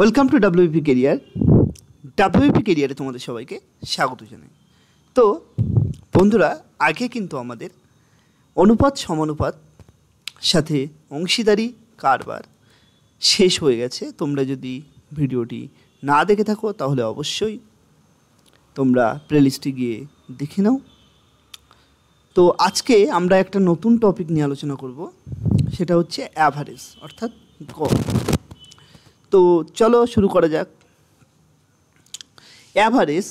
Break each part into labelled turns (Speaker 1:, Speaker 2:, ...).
Speaker 1: Welcome to WP career WP কেরিয়ারে তোমাদের সবাইকে স্বাগত জানাই তো বন্ধুরা আগে কিন্তু আমাদের অনুপাত সমানুপাত সাথে অংশীদারি কারবার শেষ হয়ে গেছে তোমরা যদি ভিডিওটি না দেখে থাকো তাহলে অবশ্যই তোমরা প্লেলিস্টে গিয়ে দেখে নাও তো আজকে আমরা একটা নতুন টপিক নিয়ে আলোচনা করব সেটা হচ্ছে অ্যাভারেজ অর্থাৎ গড় তো চলো শুরু করা যাক অ্যাভারেজ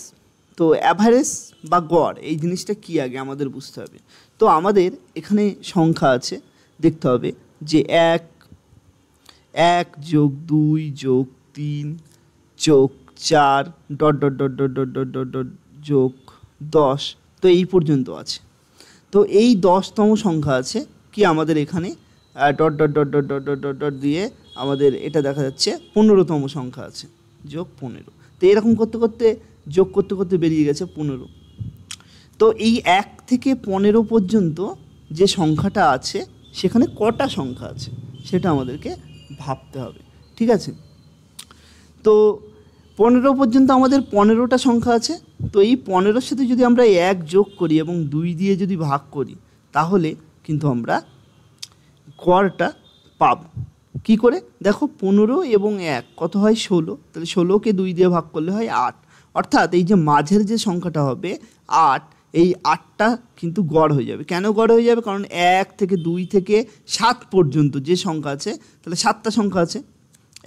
Speaker 1: তো অ্যাভারেজ বা গড় এই জিনিসটা কি আগে আমাদের বুঝতে হবে তো আমাদের এখানে সংখ্যা আছে দেখতে হবে যে এক এক যোগ দুই যোগ তিন যোগ চার dot dot dot dot dot dot dot dot যোগ দশ তো এই পর্যন্ত আছে তো এই দশতম সংখ্যা আছে কি আমাদের এখানে dot dot dot dot dot dot dot dot দিয়ে আমাদের এটা দেখা যাচ্ছে পনেরোতম সংখ্যা আছে যোগ পনেরো তো এরকম করতে করতে যোগ করতে করতে বেরিয়ে গেছে পনেরো তো এই এক থেকে পনেরো পর্যন্ত যে সংখ্যাটা আছে সেখানে কটা সংখ্যা আছে সেটা আমাদেরকে ভাবতে হবে ঠিক আছে তো পনেরো পর্যন্ত আমাদের পনেরোটা সংখ্যা আছে তো এই পনেরোর সাথে যদি আমরা এক যোগ করি এবং দুই দিয়ে যদি ভাগ করি তাহলে কিন্তু আমরা কোয়ারটা পাব কি করে দেখো পনেরো এবং এক কত হয় ষোলো তাহলে ষোলোকে দুই দিয়ে ভাগ করলে হয় আট অর্থাৎ এই যে মাঝের যে সংখ্যাটা হবে আট এই আটটা কিন্তু গড় হয়ে যাবে কেন গড় হয়ে যাবে কারণ এক থেকে দুই থেকে সাত পর্যন্ত যে সংখ্যা আছে তাহলে সাতটা সংখ্যা আছে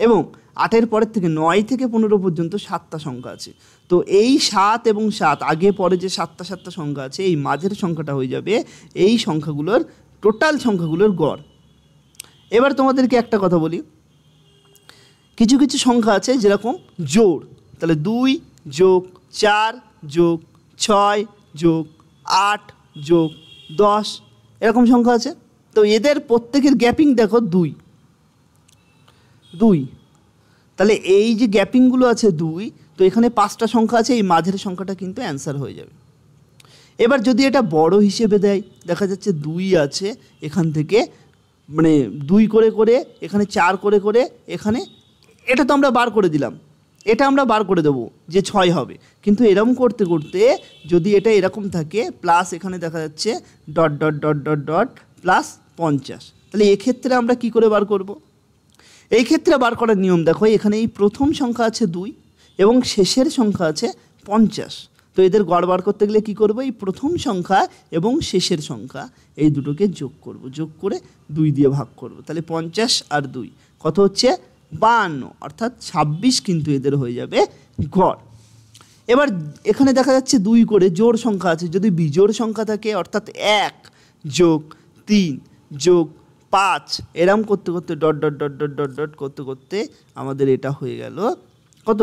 Speaker 1: এবং আটের পরের থেকে নয় থেকে পনেরো পর্যন্ত সাতটা সংখ্যা আছে তো এই সাত এবং সাত আগে পরে যে সাতটা সাতটা সংখ্যা আছে এই মাঝের সংখ্যাটা হয়ে যাবে এই সংখ্যাগুলোর টোটাল সংখ্যাগুলোর গড় এবার তোমাদেরকে একটা কথা বলি কিছু কিছু সংখ্যা আছে যেরকম জোর তাহলে দুই যোগ চার যোগ ছয় যোগ আট যোগ দশ এরকম সংখ্যা আছে তো এদের প্রত্যেকের গ্যাপিং দেখো দুই দুই তাহলে এই যে গ্যাপিংগুলো আছে দুই তো এখানে পাঁচটা সংখ্যা আছে এই মাঝের সংখ্যাটা কিন্তু অ্যান্সার হয়ে যাবে এবার যদি এটা বড় হিসেবে দেয় দেখা যাচ্ছে দুই আছে এখান থেকে মানে দুই করে করে এখানে চার করে করে এখানে এটা তো আমরা বার করে দিলাম এটা আমরা বার করে দেবো যে ছয় হবে কিন্তু এরকম করতে করতে যদি এটা এরকম থাকে প্লাস এখানে দেখা যাচ্ছে dot dot dot dot dot plus পঞ্চাশ তাহলে এক্ষেত্রে আমরা কি করে বার করব। এই ক্ষেত্রে বার করার নিয়ম দেখো এখানে এই প্রথম সংখ্যা আছে দুই এবং শেষের সংখ্যা আছে পঞ্চাশ তো এদের গড়বার বার করতে গেলে কি করব এই প্রথম সংখ্যা এবং শেষের সংখ্যা এই দুটোকে যোগ করব যোগ করে দুই দিয়ে ভাগ করব তাহলে পঞ্চাশ আর দুই কত হচ্ছে বান্ন অর্থাৎ ছাব্বিশ কিন্তু এদের হয়ে যাবে গড় এবার এখানে দেখা যাচ্ছে দুই করে জোর সংখ্যা আছে যদি বিজোড় সংখ্যা থাকে অর্থাৎ এক যোগ তিন যোগ পাঁচ এরম করতে করতে dot dot dot dot dot dot করতে করতে আমাদের এটা হয়ে গেল কত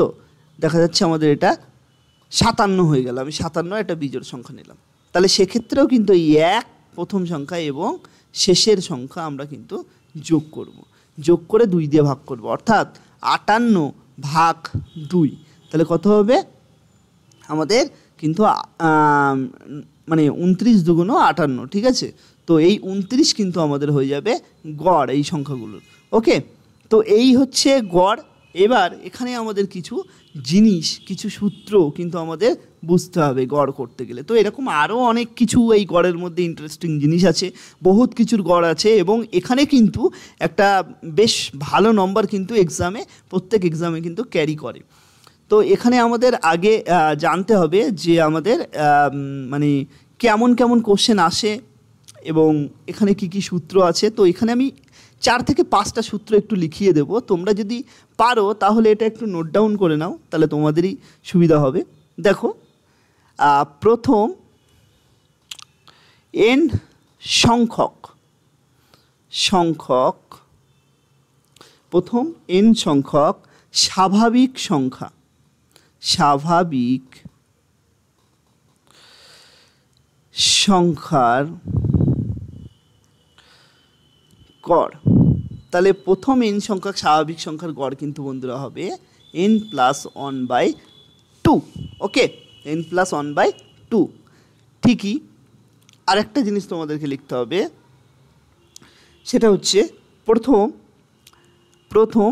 Speaker 1: দেখা যাচ্ছে আমাদের এটা সাতান্ন হয়ে গেল আমি সাতান্ন একটা বিজোড় সংখ্যা নিলাম তাহলে সেক্ষেত্রেও কিন্তু এই এক প্রথম সংখ্যা এবং শেষের সংখ্যা আমরা কিন্তু যোগ করব। যোগ করে দুই দিয়ে ভাগ করব অর্থাৎ আটান্ন ভাগ দুই তাহলে কত হবে আমাদের কিন্তু মানে উনত্রিশ দুগুণ আটান্ন ঠিক আছে তো এই উনত্রিশ কিন্তু আমাদের হয়ে যাবে গড় এই সংখ্যাগুলোর ওকে তো এই হচ্ছে গড় এবার এখানে আমাদের কিছু জিনিস কিছু সূত্র কিন্তু আমাদের বুঝতে হবে গড় করতে গেলে তো এরকম আরও অনেক কিছু এই গড়ের মধ্যে ইন্টারেস্টিং জিনিস আছে বহুত কিছুর গড় আছে এবং এখানে কিন্তু একটা বেশ ভালো নম্বর কিন্তু এক্সামে প্রত্যেক এক্সামে কিন্তু ক্যারি করে তো এখানে আমাদের আগে জানতে হবে যে আমাদের মানে কেমন কেমন কোশ্চেন আসে এবং এখানে কি কি সূত্র আছে তো এখানে আমি চার থেকে পাঁচটা সূত্র একটু লিখিয়ে দেবো তোমরা যদি পারো তাহলে এটা একটু নোট ডাউন করে নাও তাহলে তোমাদেরই সুবিধা হবে দেখো প্রথম এন সংখ্যক সংখ্যক প্রথম এন সংখ্যক স্বাভাবিক সংখ্যা স্বাভাবিক সংখ্যার গড় তাহলে প্রথম এন সংখ্যক স্বাভাবিক সংখ্যার গড় কিন্তু বন্ধুরা হবে n plus one by two okay n plus one by two ঠিকই আরেকটা জিনিস তোমাদেরকে লিখতে হবে সেটা হচ্ছে প্রথম প্রথম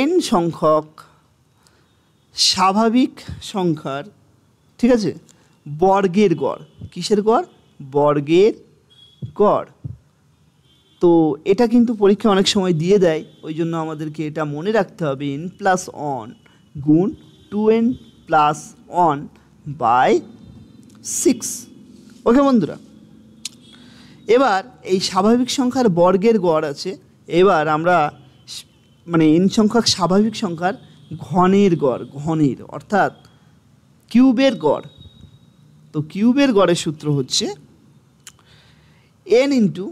Speaker 1: এন সংখ্যক স্বাভাবিক সংখ্যার ঠিক আছে বর্গের গড় কিসের গড় বর্গের গড় তো এটা কিন্তু পরীক্ষা অনেক সময় দিয়ে দেয় ওই জন্য আমাদেরকে এটা মনে রাখতে হবে এন প্লাস অন গুণ two n plus one by six okay বন্ধুরা এবার এই স্বাভাবিক সংখ্যার বর্গের গড় আছে এবার আমরা মানে এন সংখ্যক স্বাভাবিক সংখ্যার ঘনের গড় ঘনের অর্থাৎ কিউবের গড় তো কিউবের গড়ের সূত্র হচ্ছে n into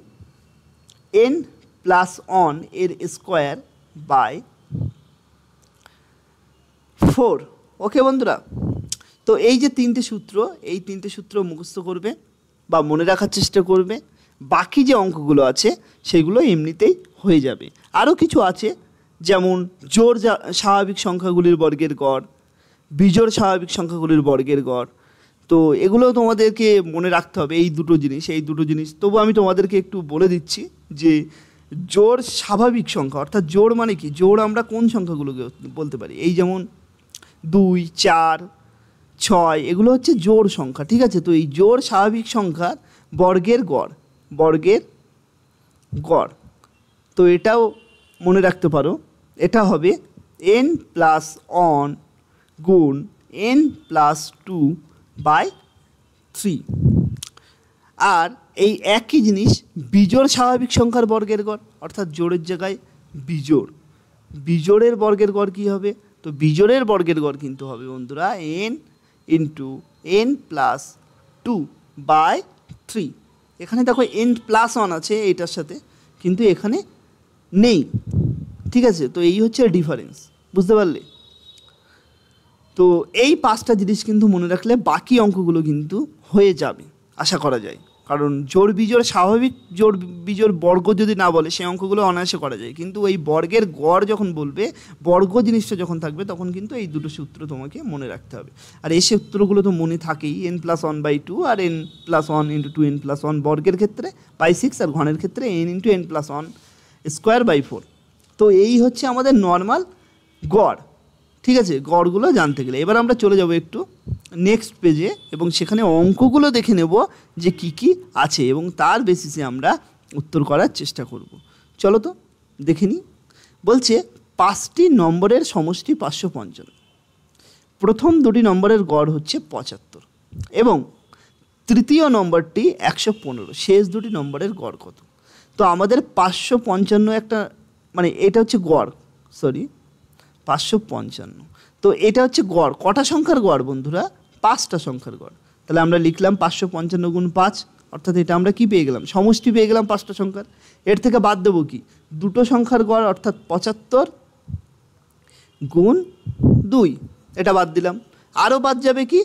Speaker 1: n plus one এর স্কোয়ার বাই ফোর ওকে বন্ধুরা তো এই যে তিনটে সূত্র এই তিনটে সূত্র মুখস্থ করবে বা মনে রাখার চেষ্টা করবে বাকি যে অঙ্কগুলো আছে সেগুলো এমনিতেই হয়ে যাবে আরও কিছু আছে যেমন জোর স্বাভাবিক সংখ্যাগুলির বর্গের গড় বিজোড় স্বাভাবিক সংখ্যাগুলির বর্গের গড় তো এগুলো তোমাদেরকে মনে রাখতে হবে এই দুটো জিনিস এই দুটো জিনিস তবু আমি তোমাদেরকে একটু বলে দিচ্ছি যে জোর স্বাভাবিক সংখ্যা অর্থাৎ জোর মানে কি জোর আমরা কোন সংখ্যাগুলোকে বলতে পারি এই যেমন দুই চার ছয় এগুলো হচ্ছে জোর সংখ্যা ঠিক আছে তো এই জোর স্বাভাবিক সংখ্যার বর্গের গড় বর্গের গড় তো এটাও মনে রাখতে পারো এটা হবে এন প্লাস অন গুণ n plus two by three আর এই একই জিনিস বিজোড় স্বাভাবিক সংখ্যার বর্গের গড় অর্থাৎ জোড়ের জায়গায় বিজোড় বিজোড়ের বর্গের গড় কী হবে তো বিজোড়ের বর্গের গড় কিন্তু হবে বন্ধুরা n into n plus two by three এখানে দেখো এন প্লাস ওয়ান আছে এইটার সাথে কিন্তু এখানে নেই ঠিক আছে তো এই হচ্ছে ডিফারেন্স বুঝতে পারলে তো এই পাঁচটা জিনিস কিন্তু মনে রাখলে বাকি অঙ্কগুলো কিন্তু হয়ে যাবে আশা করা যায় কারণ জোর বিজোড় স্বাভাবিক জোর বিজোড় বর্গ যদি না বলে সেই অঙ্কগুলো অনায়াসে করা যায় কিন্তু এই বর্গের গড় যখন বলবে বর্গ জিনিসটা যখন থাকবে তখন কিন্তু এই দুটো সূত্র তোমাকে মনে রাখতে হবে আর এই সূত্রগুলো তো মনে থাকেই n plus one by two আর n plus one into two n plus one বর্গের ক্ষেত্রে বাই সিক্স আর ঘনের ক্ষেত্রে n into n plus one square by four তো এই হচ্ছে আমাদের নর্মাল গড় ঠিক আছে গড়গুলো জানতে গেলে এবার আমরা চলে যাব একটু নেক্সট পেজে এবং সেখানে অঙ্কগুলো দেখে নেব যে কি কি আছে এবং তার বেসিসে আমরা উত্তর করার চেষ্টা করব চলো তো দেখে নিই বলছে পাঁচটি নম্বরের সমষ্টি পাঁচশো পঞ্চান্ন প্রথম দুটি নম্বরের গড় হচ্ছে পঁচাত্তর এবং তৃতীয় নম্বরটি একশো পনেরো শেষ দুটি নম্বরের গড় কত তো আমাদের পাঁচশো পঞ্চান্ন একটা মানে এটা হচ্ছে গড় সরি পাঁচশো পঞ্চান্ন তো এটা হচ্ছে গড় কটা সংখ্যার গড় বন্ধুরা পাঁচটা সংখ্যার গড় তাহলে আমরা লিখলাম পাঁচশো পঞ্চান্ন গুণ পাঁচ অর্থাৎ এটা আমরা কি পেয়ে গেলাম সমষ্টি পেয়ে গেলাম পাঁচটা সংখ্যার এর থেকে বাদ দেবো কি দুটো সংখ্যার গড় অর্থাৎ পঁচাত্তর গুণ দুই এটা বাদ দিলাম আরও বাদ যাবে কি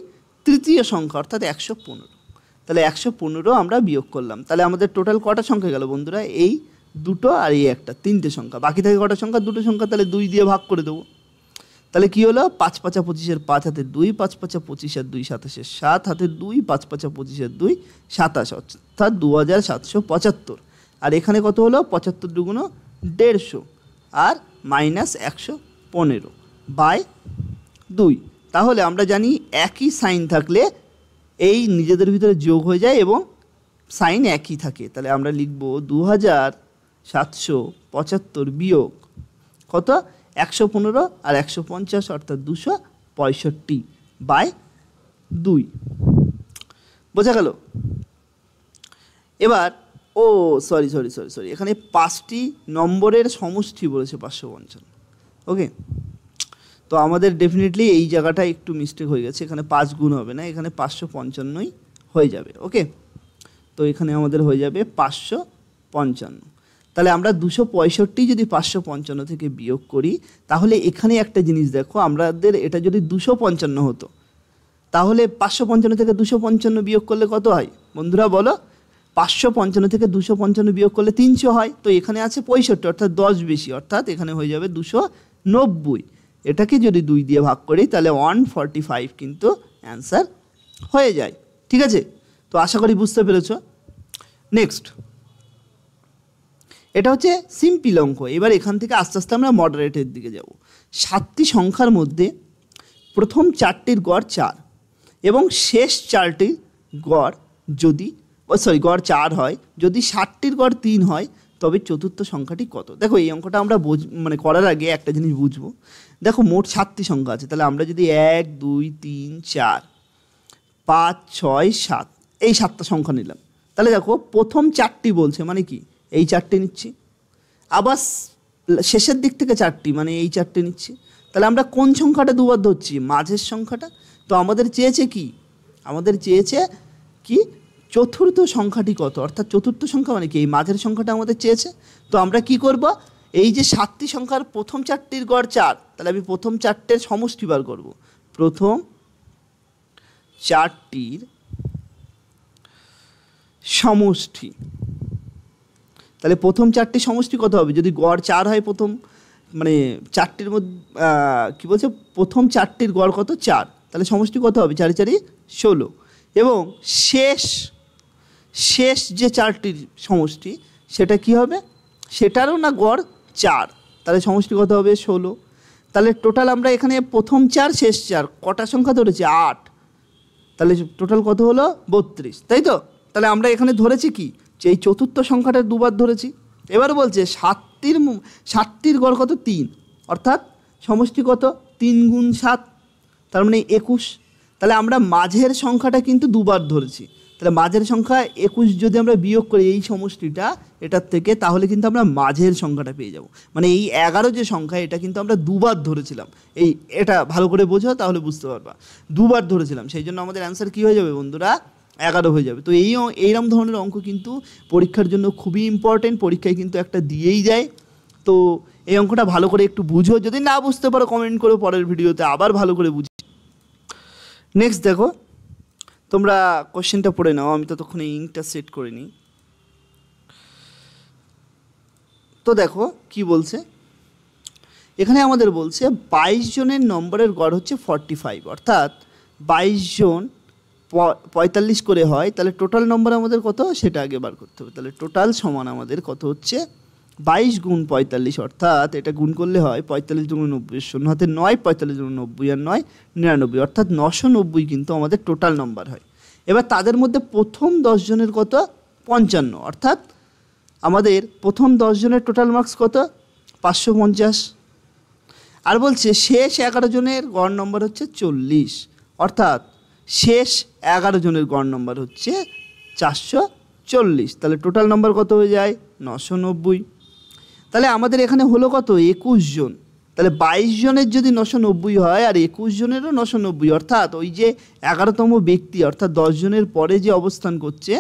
Speaker 1: তৃতীয় সংখ্যা অর্থাৎ একশো পনেরো তাহলে একশো পনেরো আমরা বিয়োগ করলাম তাহলে আমাদের টোটাল কটা সংখ্যা গেল বন্ধুরা এই দুটো আর এই একটা তিনটে সংখ্যা বাকি থাকে কটা সংখ্যা দুটো সংখ্যা তাহলে দুই দিয়ে ভাগ করে দেবো তাহলে কি হলো পাঁচ পাঁচা পঁচিশের পাঁচ হাতে দুই পাঁচ পাঁচা পঁচিশ আর দুই সাতাশের সাত হাতে দুই পাঁচ পাঁচা পঁচিশের দুই সাতাশ অর্থাৎ দু হাজার সাতশো পঁচাত্তর আর এখানে কত হলো পঁচাত্তর দুগুণ দেড়শো আর মাইনাস একশো পনেরো বাই দুই তাহলে আমরা জানি একই সাইন থাকলে এই নিজেদের ভিতরে যোগ হয়ে যায় এবং সাইন একই থাকে তাহলে আমরা লিখব দু হাজার সাতশো পঁচাত্তর বিয়োগ কত একশো পনেরো আর একশো পঞ্চাশ অর্থাৎ দুশো পঁয়ষট্টি বাই দুই বোঝা গেল এবার ও সরি সরি সরি সরি এখানে পাঁচটি নম্বরের সমষ্টি বলেছে পাঁচশো পঞ্চান্ন ওকে তো আমাদের ডেফিনেটলি এই জায়গাটা একটু মিস্টেক হয়ে গেছে এখানে পাঁচ গুণ হবে না এখানে পাঁচশো পঞ্চান্নই হয়ে যাবে ওকে তো এখানে আমাদের হয়ে যাবে পাঁচশো পঞ্চান্ন তাহলে আমরা দুশো পঁয়ষট্টি যদি পাঁচশো পঞ্চান্ন থেকে বিয়োগ করি তাহলে এখানে একটা জিনিস দেখো আমাদের এটা যদি দুশো পঞ্চান্ন হতো তাহলে পাঁচশো পঞ্চান্ন থেকে দুশো পঞ্চান্ন বিয়োগ করলে কত হয় বন্ধুরা বলো পাঁচশো পঞ্চান্ন থেকে দুশো পঞ্চান্ন বিয়োগ করলে তিনশো হয় তো এখানে আছে পঁয়ষট্টি অর্থাৎ দশ বেশি অর্থাৎ এখানে হয়ে যাবে দুশো নব্বই এটাকে যদি দুই দিয়ে ভাগ করি তাহলে ওয়ান ফর্টি ফাইভ কিন্তু অ্যান্সার হয়ে যায় ঠিক আছে তো আশা করি বুঝতে পেরেছ নেক্সট এটা হচ্ছে সিম্পল অঙ্ক এবার এখান থেকে আস্তে আস্তে আমরা মডারেটের দিকে যাব সাতটি সংখ্যার মধ্যে প্রথম চারটির গড় চার এবং শেষ চারটির গড় যদি সরি গড় চার হয় যদি ষাটটির গড় তিন হয় তবে চতুর্থ সংখ্যাটি কত দেখো এই অঙ্কটা আমরা বোঝ মানে করার আগে একটা জিনিস বুঝবো দেখো মোট সাতটি সংখ্যা আছে তাহলে আমরা যদি এক দুই তিন চার পাঁচ ছয় সাত এই সাতটা সংখ্যা নিলাম তাহলে দেখো প্রথম চারটি বলছে মানে কি এই চারটে নিচ্ছি আবার শেষের দিক থেকে চারটি মানে এই চারটে নিচ্ছি তাহলে আমরা কোন সংখ্যাটা দুবার ধরছি মাঝের সংখ্যাটা তো আমাদের চেয়েছে কি আমাদের চেয়েছে কি চতুর্থ সংখ্যাটি কত অর্থাৎ চতুর্থ সংখ্যা মানে কি এই মাঝের সংখ্যাটা আমাদের চেয়েছে তো আমরা কি করব এই যে সাতটি সংখ্যার প্রথম চারটির গড় চার তাহলে আমি প্রথম চারটের সমষ্টি বার করব প্রথম চারটির সমষ্টি তাহলে প্রথম চারটি সমষ্টি কত হবে যদি গড় চার হয় প্রথম মানে চারটির মধ্যে কী বলছে প্রথম চারটির গড় কত চার তাহলে সমষ্টি কত হবে চারি চারি ষোলো এবং শেষ শেষ যে চারটির সমষ্টি সেটা কি হবে সেটারও না গড় চার তাহলে সমষ্টি কত হবে ষোলো তাহলে টোটাল আমরা এখানে প্রথম চার শেষ চার কটা সংখ্যা ধরেছি আট তাহলে টোটাল কত হলো বত্রিশ তাই তো তাহলে আমরা এখানে ধরেছি কি এই চতুর্থ সংখ্যাটা দুবার ধরেছি এবার বলছে সাতটির সাতটির গড় কত তিন অর্থাৎ সমষ্টি কত তিন গুণ সাত তার মানে একুশ তাহলে আমরা মাঝের সংখ্যাটা কিন্তু দুবার ধরেছি তাহলে মাঝের সংখ্যা একুশ যদি আমরা বিয়োগ করি এই সমষ্টিটা এটার থেকে তাহলে কিন্তু আমরা মাঝের সংখ্যাটা পেয়ে যাব মানে এই এগারো যে সংখ্যা এটা কিন্তু আমরা দুবার ধরেছিলাম এই এটা ভালো করে বোঝো তাহলে বুঝতে পারবা দুবার ধরেছিলাম সেই জন্য আমাদের অ্যান্সার কী হয়ে যাবে বন্ধুরা এগারো হয়ে যাবে তো এই এইরকম ধরনের অঙ্ক কিন্তু পরীক্ষার জন্য খুবই ইম্পর্টেন্ট পরীক্ষায় কিন্তু একটা দিয়েই যায় তো এই অঙ্কটা ভালো করে একটু বুঝো যদি না বুঝতে পারো কমেন্ট করো পরের ভিডিওতে আবার ভালো করে বুঝি নেক্সট দেখো তোমরা কোশ্চেনটা পড়ে নাও আমি ততক্ষণে ইঙ্কটা সেট করে নিই তো দেখো কি বলছে এখানে আমাদের বলছে বাইশ জনের নম্বরের গড় হচ্ছে ফর্টি ফাইভ অর্থাৎ বাইশ জন পঁয়তাল্লিশ করে হয় তাহলে টোটাল নম্বর আমাদের কত সেটা আগে বার করতে হবে তাহলে টোটাল সমান আমাদের কত হচ্ছে বাইশ গুণ পঁয়তাল্লিশ অর্থাৎ এটা গুণ করলে হয় পঁয়তাল্লিশ দুগুণ নব্বই শূন্য হাতে নয় পঁয়তাল্লিশ দুগুণ নব্বই আর নয় নিরানব্বই অর্থাৎ নশো নব্বই কিন্তু আমাদের টোটাল নম্বর হয় এবার তাদের মধ্যে প্রথম দশজনের কত পঞ্চান্ন অর্থাৎ আমাদের প্রথম দশজনের টোটাল মার্কস কত পাঁচশো পঞ্চাশ আর বলছে শেষ এগারো জনের গড় নম্বর হচ্ছে চল্লিশ অর্থাৎ শেষ এগারো জনের গড় নম্বর হচ্ছে চারশো চল্লিশ তাহলে টোটাল নম্বর কত হয়ে যায় নশো নব্বই তাহলে আমাদের এখানে হলো কত একুশ জন তাহলে বাইশ জনের যদি নশো নব্বই হয় আর একুশ জনেরও নশো নব্বই অর্থাৎ ওই যে এগারোতম ব্যক্তি অর্থাৎ জনের পরে যে অবস্থান করছে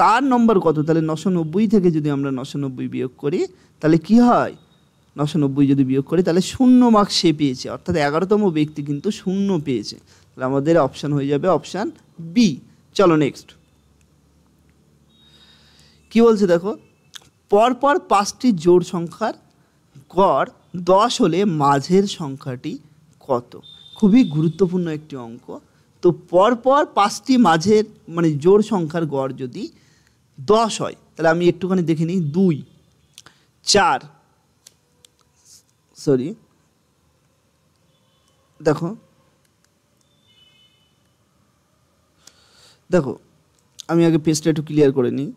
Speaker 1: তার নম্বর কত তাহলে নশো নব্বই থেকে যদি আমরা নশো নব্বই বিয়োগ করি তাহলে কি হয় নশো নব্বই যদি বিয়োগ করি তাহলে শূন্য মার্ক সে পেয়েছে অর্থাৎ এগারোতম ব্যক্তি কিন্তু শূন্য পেয়েছে তাহলে আমাদের অপশান হয়ে যাবে অপশান বি চলো নেক্সট কি বলছে দেখো পরপর পাঁচটি জোড় সংখ্যার গড় দশ হলে মাঝের সংখ্যাটি কত খুবই গুরুত্বপূর্ণ একটি অঙ্ক তো পরপর পাঁচটি মাঝের মানে জোড় সংখ্যার গড় যদি দশ হয় তাহলে আমি একটুখানি দেখে নিই দুই চার সরি দেখো দেখো আমি আগে পেজটা একটু ক্লিয়ার করে নিই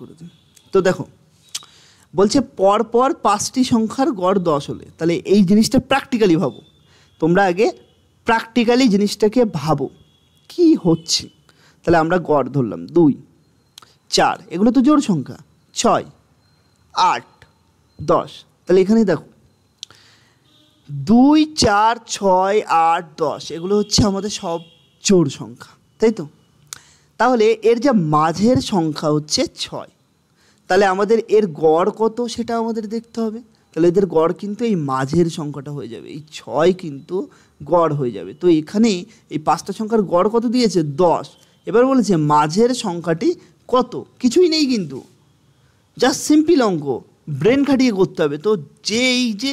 Speaker 1: করে দিই তো দেখো বলছে পরপর পাঁচটি সংখ্যার গড় দশ হলে তাহলে এই জিনিসটা প্র্যাকটিক্যালি ভাবো তোমরা আগে প্র্যাকটিক্যালি জিনিসটাকে ভাবো কি হচ্ছে তাহলে আমরা গড় ধরলাম দুই চার এগুলো তো জোর সংখ্যা ছয় আট দশ তাহলে এখানে দেখো দুই চার ছয় আট দশ এগুলো হচ্ছে আমাদের সব জোর সংখ্যা তাই তো তাহলে এর যা মাঝের সংখ্যা হচ্ছে ছয় তাহলে আমাদের এর গড় কত সেটা আমাদের দেখতে হবে তাহলে এদের গড় কিন্তু এই মাঝের সংখ্যাটা হয়ে যাবে এই ছয় কিন্তু গড় হয়ে যাবে তো এখানে এই পাঁচটা সংখ্যার গড় কত দিয়েছে দশ এবার বলেছে মাঝের সংখ্যাটি কত কিছুই নেই কিন্তু জাস্ট সিম্পল অঙ্ক ব্রেন খাটিয়ে করতে হবে তো যে এই যে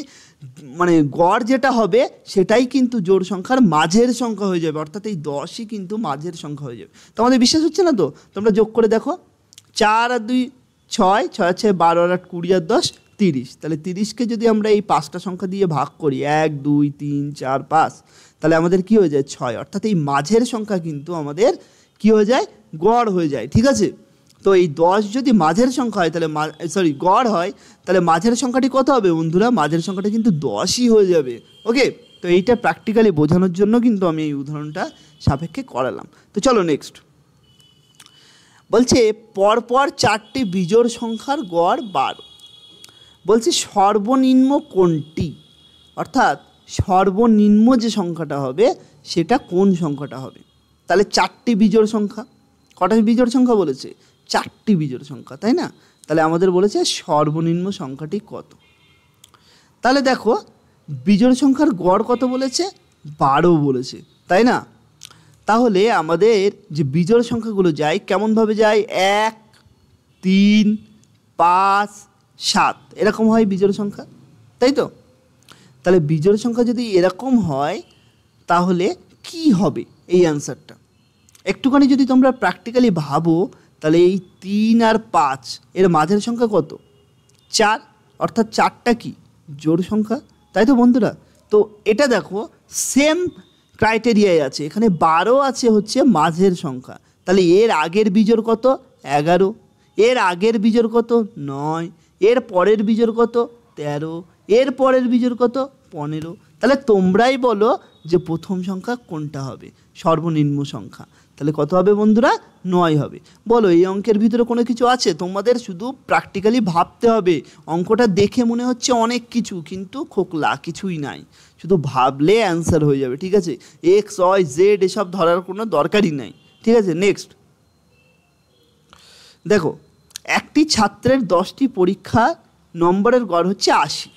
Speaker 1: মানে গড় যেটা হবে সেটাই কিন্তু জোর সংখ্যার মাঝের সংখ্যা হয়ে যাবে অর্থাৎ এই দশই কিন্তু মাঝের সংখ্যা হয়ে যাবে তোমাদের বিশ্বাস হচ্ছে না তো তোমরা যোগ করে দেখো চার আর দুই ছয় ছয় ছয় বারো আর আট কুড়ি আর দশ তিরিশ তাহলে তিরিশকে যদি আমরা এই পাঁচটা সংখ্যা দিয়ে ভাগ করি এক দুই তিন চার পাঁচ তাহলে আমাদের কি হয়ে যায় ছয় অর্থাৎ এই মাঝের সংখ্যা কিন্তু আমাদের কি হয়ে যায় গড় হয়ে যায় ঠিক আছে তো এই দশ যদি মাঝের সংখ্যা হয় তাহলে সরি গড় হয় তাহলে মাঝের সংখ্যাটি কত হবে বন্ধুরা মাঝের সংখ্যাটা কিন্তু দশই হয়ে যাবে ওকে তো এইটা প্র্যাকটিক্যালি বোঝানোর জন্য কিন্তু আমি এই উদাহরণটা সাপেক্ষে করালাম তো চলো নেক্সট বলছে পরপর চারটি বিজোড় সংখ্যার গড় বারো বলছে সর্বনিম্ন কোনটি অর্থাৎ সর্বনিম্ন যে সংখ্যাটা হবে সেটা কোন সংখ্যাটা হবে তাহলে চারটি বিজোড় সংখ্যা কটা বিজোড় সংখ্যা বলেছে চারটি বিজোড় সংখ্যা তাই না তাহলে আমাদের বলেছে সর্বনিম্ন সংখ্যাটি কত তাহলে দেখো বিজোড় সংখ্যার গড় কত বলেছে বারো বলেছে তাই না তাহলে আমাদের যে বিজোড় সংখ্যাগুলো যায় কেমনভাবে যায় এক তিন পাঁচ সাত এরকম হয় বিজোড় সংখ্যা তাই তো তাহলে বিজোড় সংখ্যা যদি এরকম হয় তাহলে কি হবে এই অ্যান্সারটা একটুখানি যদি তোমরা প্র্যাকটিক্যালি ভাবো তাহলে এই তিন আর পাঁচ এর মাঝের সংখ্যা কত চার অর্থাৎ চারটা কি জোর সংখ্যা তাই তো বন্ধুরা তো এটা দেখো সেম ক্রাইটেরিয়ায় আছে এখানে বারো আছে হচ্ছে মাঝের সংখ্যা তাহলে এর আগের বিজোর কত এগারো এর আগের বিজোর কত নয় এর পরের বিজোর কত তেরো এর পরের বিজোর কত পনেরো তাহলে তোমরাই বলো যে প্রথম সংখ্যা কোনটা হবে সর্বনিম্ন সংখ্যা তাহলে কত হবে বন্ধুরা নয় হবে বলো এই অঙ্কের ভিতরে কোনো কিছু আছে তোমাদের শুধু প্র্যাকটিক্যালি ভাবতে হবে অঙ্কটা দেখে মনে হচ্ছে অনেক কিছু কিন্তু খোকলা কিছুই নাই শুধু ভাবলে অ্যান্সার হয়ে যাবে ঠিক আছে এক্স ওয়াই জেড এসব ধরার কোনো দরকারই নাই ঠিক আছে নেক্সট দেখো একটি ছাত্রের দশটি পরীক্ষা নম্বরের গড় হচ্ছে আশি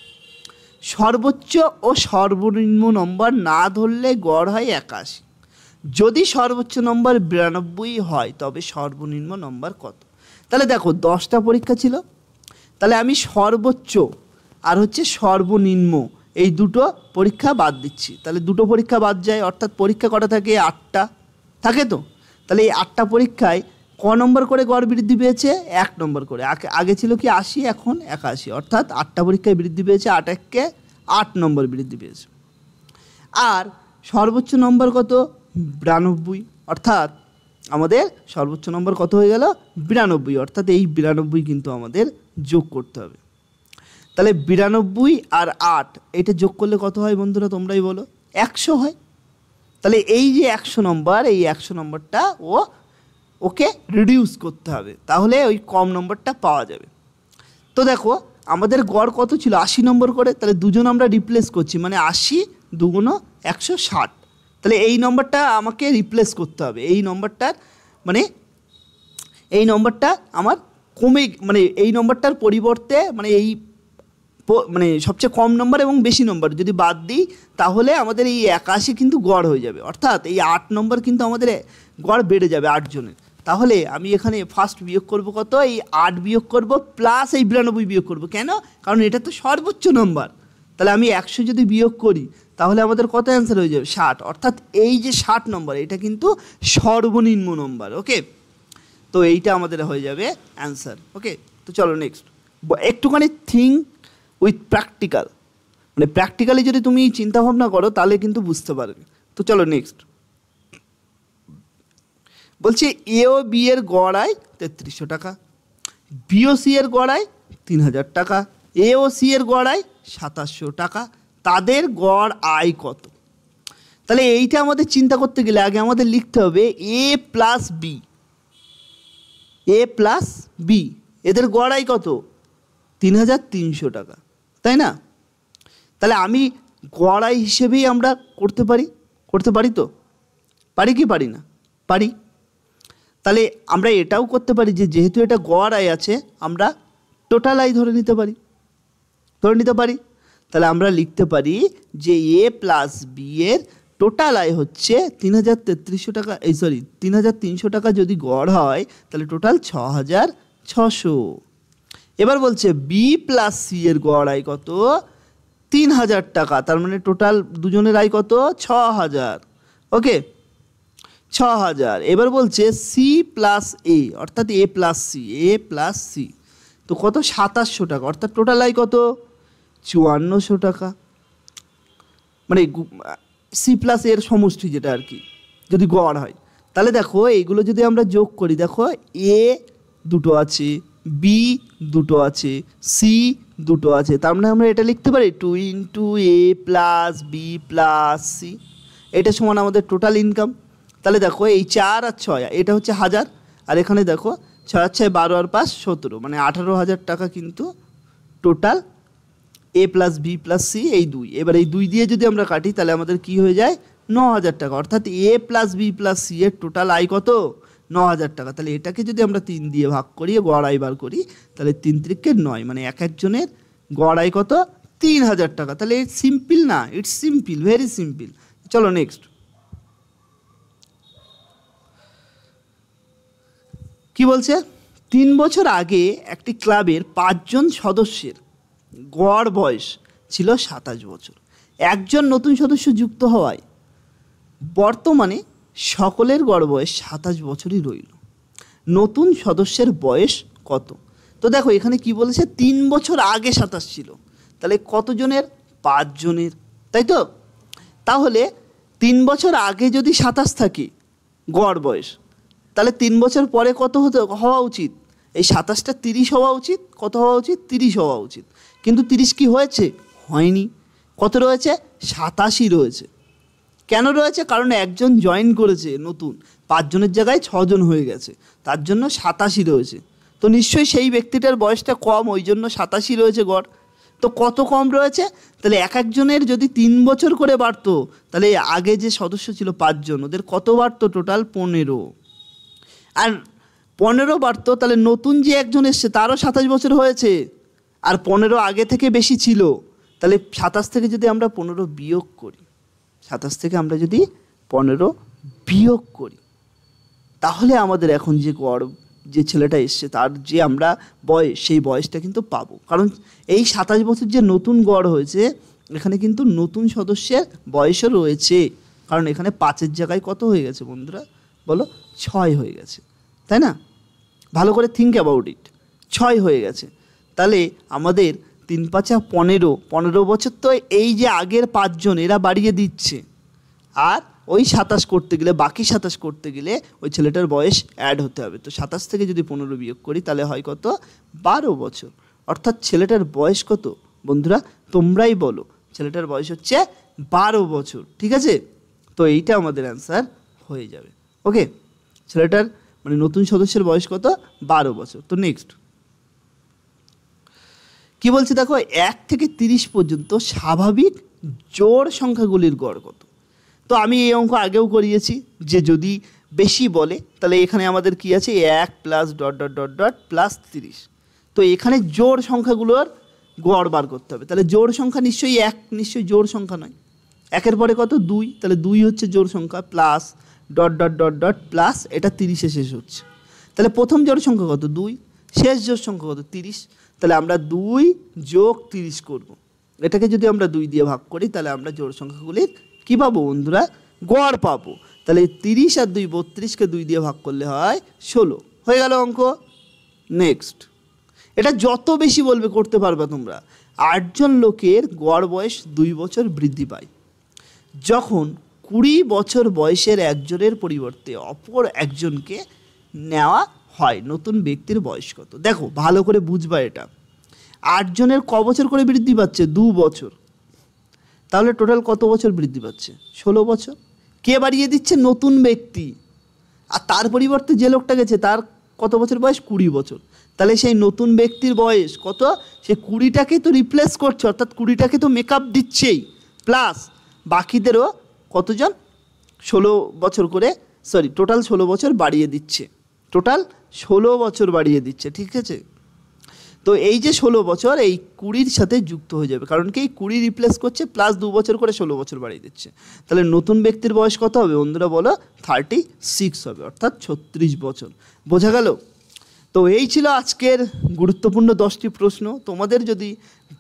Speaker 1: সর্বোচ্চ ও সর্বনিম্ন নম্বর না ধরলে গড় হয় একাশি যদি সর্বোচ্চ নম্বর বিরানব্বই হয় তবে সর্বনিম্ন নম্বর কত তাহলে দেখো দশটা পরীক্ষা ছিল তাহলে আমি সর্বোচ্চ আর হচ্ছে সর্বনিম্ন এই দুটো পরীক্ষা বাদ দিচ্ছি তাহলে দুটো পরীক্ষা বাদ যায় অর্থাৎ পরীক্ষা কটা থাকে আটটা থাকে তো তাহলে এই আটটা পরীক্ষায় ক নম্বর করে গড় বৃদ্ধি পেয়েছে এক নম্বর করে আগে ছিল কি আশি এখন একাশি অর্থাৎ আটটা পরীক্ষায় বৃদ্ধি পেয়েছে আট এককে আট নম্বর বৃদ্ধি পেয়েছে আর সর্বোচ্চ নম্বর কত বিরানব্বই অর্থাৎ আমাদের সর্বোচ্চ নম্বর কত হয়ে গেল বিরানব্বই অর্থাৎ এই বিরানব্বই কিন্তু আমাদের যোগ করতে হবে তাহলে বিরানব্বই আর আট এটা যোগ করলে কত হয় বন্ধুরা তোমরাই বলো একশো হয় তাহলে এই যে একশো নম্বর এই একশো নম্বরটা ও ওকে রিডিউস করতে হবে তাহলে ওই কম নম্বরটা পাওয়া যাবে তো দেখো আমাদের গড় কত ছিল আশি নম্বর করে তাহলে দুজন আমরা রিপ্লেস করছি মানে আশি দুগুণ একশো ষাট তাহলে এই নম্বরটা আমাকে রিপ্লেস করতে হবে এই নম্বরটার মানে এই নম্বরটা আমার কমে মানে এই নম্বরটার পরিবর্তে মানে এই মানে সবচেয়ে কম নম্বর এবং বেশি নম্বর যদি বাদ দিই তাহলে আমাদের এই একাশি কিন্তু গড় হয়ে যাবে অর্থাৎ এই আট নম্বর কিন্তু আমাদের গড় বেড়ে যাবে আটজনের তাহলে আমি এখানে ফার্স্ট বিয়োগ করব কত এই আট বিয়োগ করব প্লাস এই বিরানব্বই বিয়োগ করব কেন কারণ এটা তো সর্বোচ্চ নম্বর তাহলে আমি একশো যদি বিয়োগ করি তাহলে আমাদের কত অ্যান্সার হয়ে যাবে ষাট অর্থাৎ এই যে ষাট নম্বর এটা কিন্তু সর্বনিম্ন নম্বর ওকে তো এইটা আমাদের হয়ে যাবে অ্যান্সার ওকে তো চলো নেক্সট একটুখানি থিঙ্ক উইথ প্র্যাকটিক্যাল মানে প্র্যাকটিক্যালি যদি তুমি চিন্তা ভাবনা করো তাহলে কিন্তু বুঝতে পারবে তো চলো নেক্সট বলছি এ ও বি এর গড়ায় তেত্রিশশো টাকা বিও সি এর গড়ায় তিন হাজার টাকা এ ও সি এর গড়ায় সাতাশশো টাকা তাদের গড় আয় কত তাহলে এইটা আমাদের চিন্তা করতে গেলে আগে আমাদের লিখতে হবে A plus B A plus B এদের গড় আয় কত তিন হাজার তিনশো টাকা তাই না তাহলে আমি গড় আয় হিসেবেই আমরা করতে পারি করতে পারি তো পারি কি পারি না পারি তাহলে আমরা এটাও করতে পারি যে যেহেতু এটা গড় আয় আছে আমরা টোটাল আয় ধরে নিতে পারি ধরে নিতে পারি তাহলে আমরা লিখতে পারি যে এ প্লাস বি এর টোটাল আয় হচ্ছে তিন হাজার তেত্রিশশো টাকা এই সরি তিন হাজার তিনশো টাকা যদি গড় হয় তাহলে টোটাল ছ হাজার ছশো এবার বলছে বি প্লাস সি এর গড় আয় কত তিন হাজার টাকা তার মানে টোটাল দুজনের আয় কত ছ হাজার ওকে ছ হাজার এবার বলছে সি প্লাস এ অর্থাৎ A plus C A plus C তো কত সাতাশশো টাকা অর্থাৎ টোটাল আয় কত চুয়ান্নশো টাকা মানে সি প্লাস এর সমষ্টি যেটা আর কি যদি গড় হয় তাহলে দেখো এইগুলো যদি আমরা যোগ করি দেখো এ দুটো আছে বি দুটো আছে সি দুটো আছে তার মানে আমরা এটা লিখতে পারি two into A plus B plus C এটা সমান আমাদের টোটাল ইনকাম তাহলে দেখো এই চার আর ছয় এটা হচ্ছে হাজার আর এখানে দেখো ছয় আর ছয় বারো আর পাঁচ সতেরো মানে আঠারো হাজার টাকা কিন্তু total A plus B plus C এই দুই এবার এই দুই দিয়ে যদি আমরা কাটি তাহলে আমাদের কি হয়ে যায় ন হাজার টাকা অর্থাৎ A plus B plus C এর টোটাল আয় কত ন হাজার টাকা তাহলে এটাকে যদি আমরা তিন দিয়ে ভাগ করি গড় আয় বার করি তাহলে তিন তিরিককে নয় মানে এক একজনের গড় আয় কত তিন হাজার টাকা তাহলে ইটস সিম্পল না ইটস সিম্পল ভেরি সিম্পল চলো নেক্সট কি বলছে তিন বছর আগে একটি ক্লাবের পাঁচজন সদস্যের গড় বয়স ছিল সাতাশ বছর একজন নতুন সদস্য যুক্ত হওয়ায় বর্তমানে সকলের গড় বয়স সাতাশ বছরই রইল নতুন সদস্যের বয়স কত তো দেখো এখানে কি বলেছে তিন বছর আগে সাতাশ ছিল তাহলে কতজনের পাঁচজনের তাই তো তাহলে তিন বছর আগে যদি সাতাশ থাকে গড় বয়স তাহলে তিন বছর পরে কত হতে হওয়া উচিত এই সাতাশটা তিরিশ হওয়া উচিত কত হওয়া উচিত তিরিশ হওয়া উচিত কিন্তু তিরিশ কি হয়েছে হয়নি কত রয়েছে সাতাশি রয়েছে কেন রয়েছে কারণ একজন জয়েন করেছে নতুন পাঁচজনের জায়গায় ছজন হয়ে গেছে তার জন্য সাতাশি রয়েছে তো নিশ্চয়ই সেই ব্যক্তিটার বয়সটা কম ওই জন্য সাতাশি রয়েছে গড় তো কত কম রয়েছে তাহলে এক একজনের যদি তিন বছর করে বাড়তো তাহলে আগে যে সদস্য ছিল পাঁচজন ওদের কত বাড়তো টোটাল পনেরো আর পনেরো বাড়তো তাহলে নতুন যে একজন এসছে তারও সাতাশ বছর হয়েছে আর পনেরো আগে থেকে বেশি ছিল তাহলে সাতাশ থেকে যদি আমরা পনেরো বিয়োগ করি সাতাশ থেকে আমরা যদি পনেরো বিয়োগ করি তাহলে আমাদের এখন যে গড় যে ছেলেটা এসছে তার যে আমরা বয়স সেই বয়সটা কিন্তু পাবো কারণ এই সাতাশ বছর যে নতুন গড় হয়েছে এখানে কিন্তু নতুন সদস্যের বয়সও রয়েছে কারণ এখানে পাঁচের জায়গায় কত হয়ে গেছে বন্ধুরা বলো ছয় হয়ে গেছে তাই না ভালো করে থিঙ্ক অ্যাবাউট ইট ছয় হয়ে গেছে তাহলে আমাদের তিন পাঁচা পনেরো পনেরো বছর তো এই যে আগের পাঁচজন এরা বাড়িয়ে দিচ্ছে আর ওই সাতাশ করতে গেলে বাকি সাতাশ করতে গেলে ওই ছেলেটার বয়স অ্যাড হতে হবে তো সাতাশ থেকে যদি পনেরো বিয়োগ করি তাহলে হয় কত বারো বছর অর্থাৎ ছেলেটার বয়স কত বন্ধুরা তোমরাই বলো ছেলেটার বয়স হচ্ছে বারো বছর ঠিক আছে তো এইটা আমাদের অ্যান্সার হয়ে যাবে ওকে ছেলেটার মানে নতুন সদস্যের বয়স কত বারো বছর তো নেক্সট কি বলছি দেখো এক থেকে তিরিশ পর্যন্ত স্বাভাবিক জোর সংখ্যাগুলির গড় কত তো আমি এই অঙ্ক আগেও করিয়েছি যে যদি বেশি বলে তাহলে এখানে আমাদের কি আছে এক plus dot dot dot dot plus তিরিশ তো এখানে জোর সংখ্যাগুলোর গড় বার করতে হবে তাহলে জোর সংখ্যা নিশ্চয়ই এক নিশ্চয়ই জোর সংখ্যা নয় একের পরে কত দুই তাহলে দুই হচ্ছে জোর সংখ্যা plus dot dot dot dot plus এটা তিরিশে শেষ হচ্ছে তাহলে প্রথম জোর সংখ্যা কত দুই শেষ জোর সংখ্যা কত তিরিশ তাহলে আমরা দুই যোগ তিরিশ করব। এটাকে যদি আমরা দুই দিয়ে ভাগ করি তাহলে আমরা জোর সংখ্যাগুলির কী পাবো বন্ধুরা গড় পাবো তাহলে তিরিশ আর দুই বত্রিশকে দুই দিয়ে ভাগ করলে হয় ষোলো হয়ে গেল অঙ্ক নেক্সট এটা যত বেশি বলবে করতে পারবে তোমরা আটজন লোকের গড় বয়স দুই বছর বৃদ্ধি পায় যখন কুড়ি বছর বয়সের একজনের পরিবর্তে অপর একজনকে নেওয়া হয় নতুন ব্যক্তির বয়স কত দেখো ভালো করে বুঝবা এটা আটজনের ক বছর করে বৃদ্ধি পাচ্ছে দু বছর তাহলে টোটাল কত বছর বৃদ্ধি পাচ্ছে ষোলো বছর কে বাড়িয়ে দিচ্ছে নতুন ব্যক্তি আর তার পরিবর্তে যে লোকটা গেছে তার কত বছর বয়স কুড়ি বছর তাহলে সেই নতুন ব্যক্তির বয়স কত সে কুড়িটাকে তো রিপ্লেস করছে অর্থাৎ কুড়িটাকে তো মেকআপ দিচ্ছেই প্লাস বাকিদেরও কতজন ষোলো বছর করে সরি টোটাল ষোলো বছর বাড়িয়ে দিচ্ছে টোটাল ষোলো বছর বাড়িয়ে দিচ্ছে ঠিক আছে তো এই যে ষোলো বছর এই কুড়ির সাথে যুক্ত হয়ে যাবে কারণ কি এই কুড়ি রিপ্লেস করছে প্লাস দু বছর করে ষোলো বছর বাড়িয়ে দিচ্ছে তাহলে নতুন ব্যক্তির বয়স কত হবে বন্ধুরা বলো থার্টি সিক্স হবে অর্থাৎ ছত্রিশ বছর বোঝা গেল তো এই ছিল আজকের গুরুত্বপূর্ণ দশটি প্রশ্ন তোমাদের যদি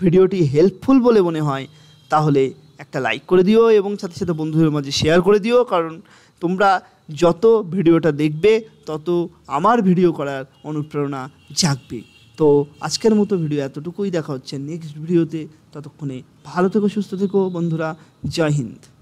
Speaker 1: ভিডিওটি হেল্পফুল বলে মনে হয় তাহলে একটা লাইক করে দিও এবং সাথে সাথে বন্ধুদের মাঝে শেয়ার করে দিও কারণ তোমরা যত ভিডিওটা দেখবে তত আমার ভিডিও করার অনুপ্রেরণা জাগবে তো আজকের মতো ভিডিও এতটুকুই দেখা হচ্ছে নেক্সট ভিডিওতে ততক্ষণে ভালো থেকো সুস্থ থেকো বন্ধুরা জয় হিন্দ